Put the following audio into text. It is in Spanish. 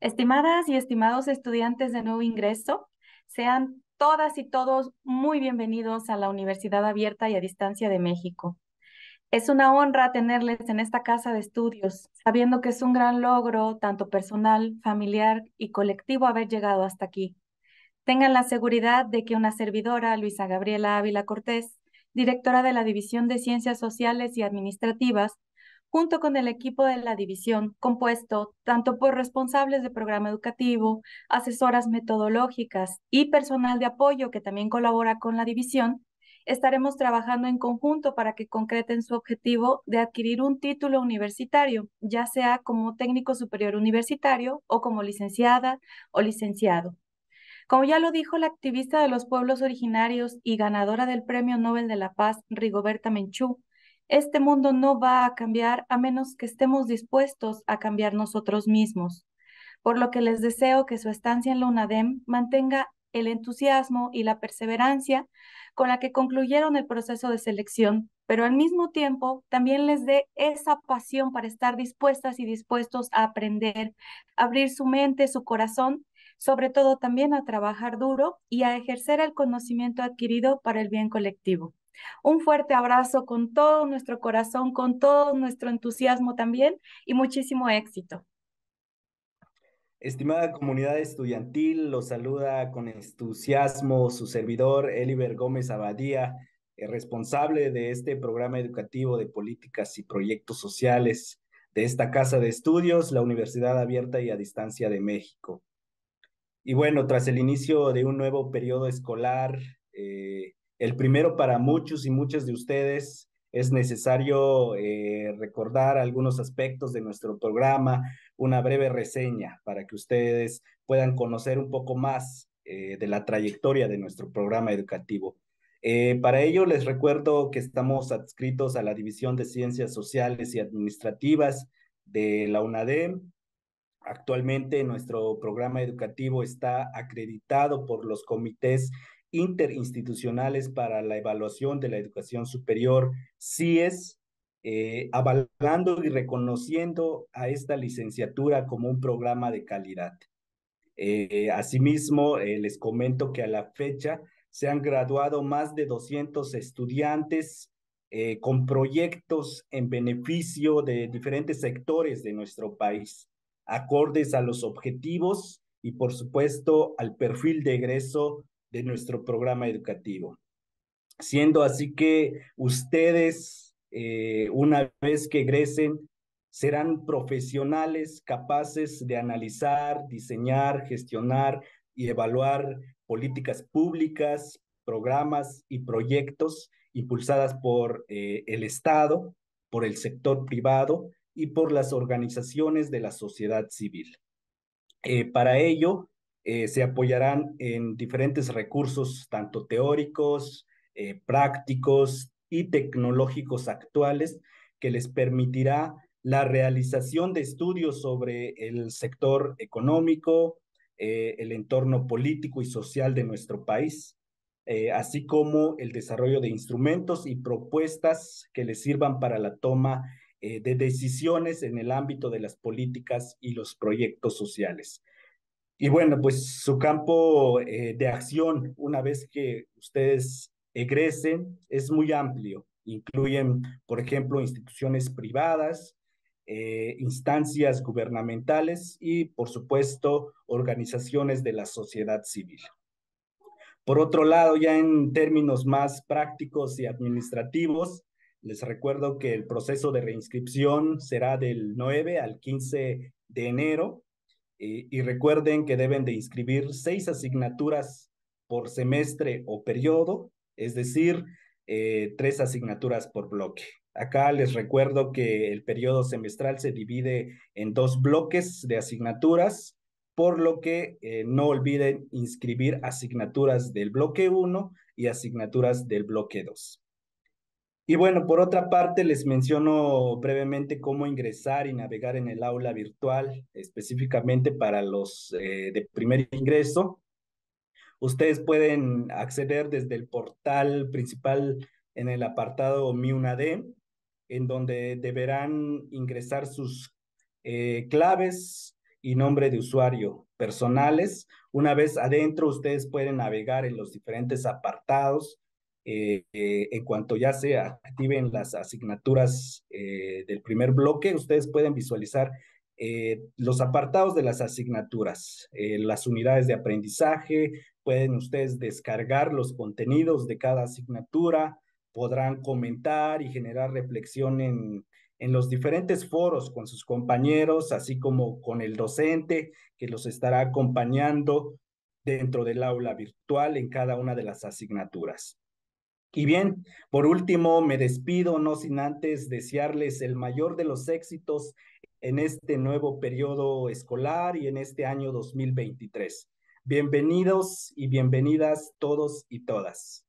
Estimadas y estimados estudiantes de nuevo ingreso, sean todas y todos muy bienvenidos a la Universidad Abierta y a Distancia de México. Es una honra tenerles en esta casa de estudios, sabiendo que es un gran logro, tanto personal, familiar y colectivo, haber llegado hasta aquí. Tengan la seguridad de que una servidora, Luisa Gabriela Ávila Cortés, directora de la División de Ciencias Sociales y Administrativas junto con el equipo de la división, compuesto tanto por responsables de programa educativo, asesoras metodológicas y personal de apoyo que también colabora con la división, estaremos trabajando en conjunto para que concreten su objetivo de adquirir un título universitario, ya sea como técnico superior universitario o como licenciada o licenciado. Como ya lo dijo la activista de los pueblos originarios y ganadora del Premio Nobel de la Paz, Rigoberta Menchú, este mundo no va a cambiar a menos que estemos dispuestos a cambiar nosotros mismos, por lo que les deseo que su estancia en la UNADEM mantenga el entusiasmo y la perseverancia con la que concluyeron el proceso de selección, pero al mismo tiempo también les dé esa pasión para estar dispuestas y dispuestos a aprender, abrir su mente, su corazón, sobre todo también a trabajar duro y a ejercer el conocimiento adquirido para el bien colectivo. Un fuerte abrazo con todo nuestro corazón, con todo nuestro entusiasmo también y muchísimo éxito. Estimada comunidad estudiantil, los saluda con entusiasmo su servidor Eliber Gómez Abadía, eh, responsable de este programa educativo de políticas y proyectos sociales de esta casa de estudios, la Universidad Abierta y a Distancia de México. Y bueno, tras el inicio de un nuevo periodo escolar el primero para muchos y muchas de ustedes es necesario eh, recordar algunos aspectos de nuestro programa, una breve reseña para que ustedes puedan conocer un poco más eh, de la trayectoria de nuestro programa educativo. Eh, para ello les recuerdo que estamos adscritos a la División de Ciencias Sociales y Administrativas de la UNADEM. Actualmente nuestro programa educativo está acreditado por los comités interinstitucionales para la evaluación de la educación superior, CIES, eh, avalando y reconociendo a esta licenciatura como un programa de calidad. Eh, asimismo, eh, les comento que a la fecha se han graduado más de 200 estudiantes eh, con proyectos en beneficio de diferentes sectores de nuestro país, acordes a los objetivos y, por supuesto, al perfil de egreso de nuestro programa educativo. Siendo así que ustedes, eh, una vez que egresen, serán profesionales capaces de analizar, diseñar, gestionar y evaluar políticas públicas, programas y proyectos impulsadas por eh, el Estado, por el sector privado y por las organizaciones de la sociedad civil. Eh, para ello, eh, se apoyarán en diferentes recursos, tanto teóricos, eh, prácticos y tecnológicos actuales, que les permitirá la realización de estudios sobre el sector económico, eh, el entorno político y social de nuestro país, así como el desarrollo de instrumentos y propuestas que les sirvan para la toma de decisiones en el ámbito de las políticas y los proyectos sociales. Y bueno, pues su campo eh, de acción, una vez que ustedes egresen, eh, es muy amplio. Incluyen, por ejemplo, instituciones privadas, eh, instancias gubernamentales y, por supuesto, organizaciones de la sociedad civil. Por otro lado, ya en términos más prácticos y administrativos, les recuerdo que el proceso de reinscripción será del 9 al 15 de enero eh, y recuerden que deben de inscribir seis asignaturas por semestre o periodo, es decir, eh, tres asignaturas por bloque. Acá les recuerdo que el periodo semestral se divide en dos bloques de asignaturas, por lo que eh, no olviden inscribir asignaturas del bloque 1 y asignaturas del bloque 2. Y bueno, por otra parte, les menciono brevemente cómo ingresar y navegar en el aula virtual, específicamente para los eh, de primer ingreso. Ustedes pueden acceder desde el portal principal en el apartado Mi1D, en donde deberán ingresar sus eh, claves y nombre de usuario personales. Una vez adentro, ustedes pueden navegar en los diferentes apartados eh, eh, en cuanto ya se activen las asignaturas eh, del primer bloque, ustedes pueden visualizar los apartados de las asignaturas, las unidades de aprendizaje, pueden ustedes descargar los contenidos de cada asignatura, podrán comentar y generar reflexión en los diferentes foros con sus compañeros, así como con el docente que los estará acompañando dentro del aula virtual en cada una de las asignaturas. Y bien, por último, me despido, no sin antes desearles el mayor de los éxitos en este nuevo periodo escolar y en este año 2023. Bienvenidos y bienvenidas todos y todas.